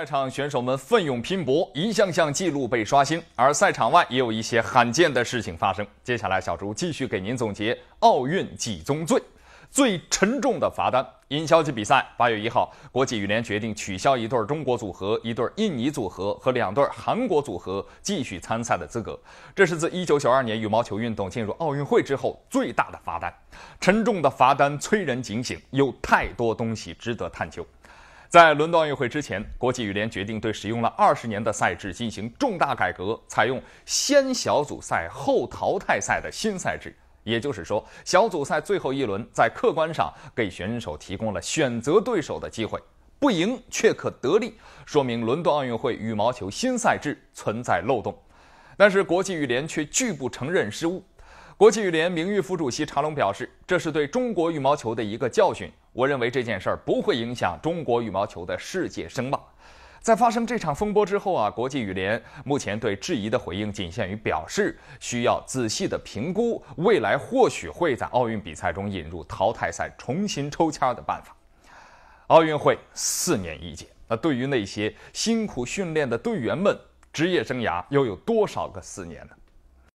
赛场选手们奋勇拼搏，一项项记录被刷新，而赛场外也有一些罕见的事情发生。接下来，小朱继续给您总结奥运几宗罪，最沉重的罚单。因消极比赛，八月一号，国际羽联决定取消一对中国组合、一对印尼组合和两对韩国组合继续参赛的资格。这是自一九九二年羽毛球运动进入奥运会之后最大的罚单。沉重的罚单催人警醒，有太多东西值得探究。在伦敦奥运会之前，国际羽联决定对使用了二十年的赛制进行重大改革，采用先小组赛后淘汰赛的新赛制。也就是说，小组赛最后一轮在客观上给选手提供了选择对手的机会，不赢却可得利，说明伦敦奥运会羽毛球新赛制存在漏洞。但是国际羽联却拒不承认失误。国际羽联名誉副主席查龙表示：“这是对中国羽毛球的一个教训。我认为这件事儿不会影响中国羽毛球的世界声望。”在发生这场风波之后啊，国际羽联目前对质疑的回应仅限于表示需要仔细的评估，未来或许会在奥运比赛中引入淘汰赛、重新抽签的办法。奥运会四年一届，那对于那些辛苦训练的队员们，职业生涯又有多少个四年呢？